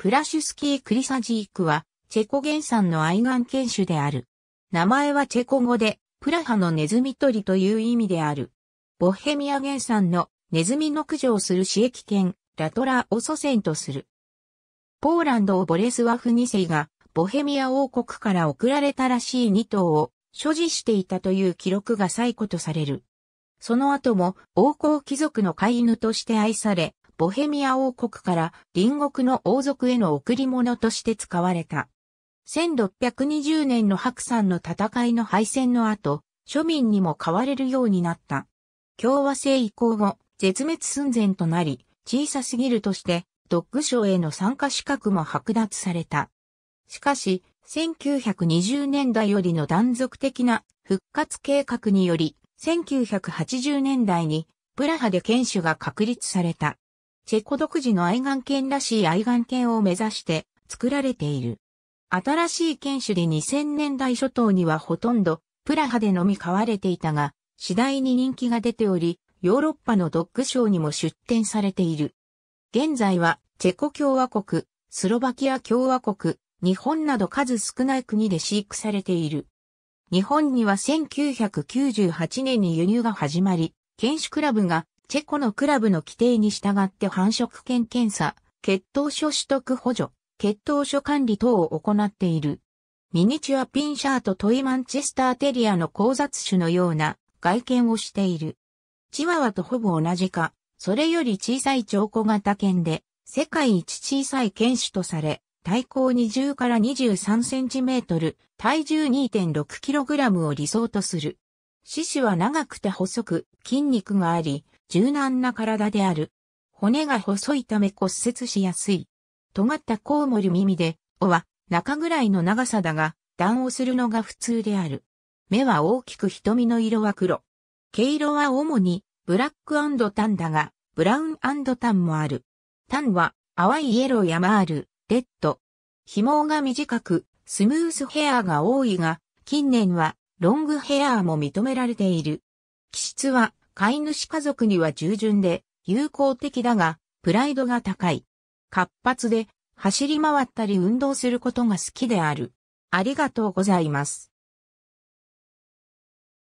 プラシュスキー・クリサジークは、チェコ原産の愛玩犬種である。名前はチェコ語で、プラハのネズミ取りという意味である。ボヘミア原産のネズミの駆除をする刺激犬、ラトラを祖先とする。ポーランドをボレスワフ2世が、ボヘミア王国から送られたらしい2頭を所持していたという記録が最古とされる。その後も王侯貴族の飼い犬として愛され、ボヘミア王国から隣国の王族への贈り物として使われた。1620年の白山の戦いの敗戦の後、庶民にも買われるようになった。共和制移行後、絶滅寸前となり、小さすぎるとして、ドッグ賞への参加資格も剥奪された。しかし、1920年代よりの断続的な復活計画により、1980年代にプラハで犬種が確立された。チェコ独自の愛玩犬らしい愛玩犬を目指して作られている。新しい犬種で2000年代初頭にはほとんどプラハでのみ飼われていたが、次第に人気が出ており、ヨーロッパのドッグショーにも出展されている。現在はチェコ共和国、スロバキア共和国、日本など数少ない国で飼育されている。日本には1998年に輸入が始まり、犬種クラブがチェコのクラブの規定に従って繁殖犬検査、血統書取得補助、血統書管理等を行っている。ミニチュアピンシャートトイマンチェスターテリアの交雑種のような外見をしている。チワワとほぼ同じか、それより小さい超小型犬で、世界一小さい犬種とされ、体高20から23センチメートル、体重2.6キログラムを理想とする。四肢は長くて細く、筋肉があり、柔軟な体である。骨が細いため骨折しやすい。尖ったコウモリ耳で、尾は中ぐらいの長さだが、弾をするのが普通である。目は大きく瞳の色は黒。毛色は主にブラックタンだが、ブラウンタンもある。タンは淡いイエローやマール、レッド。紐が短く、スムースヘアが多いが、近年はロングヘアも認められている。気質は飼い主家族には従順で、友好的だが、プライドが高い。活発で、走り回ったり運動することが好きである。ありがとうございます。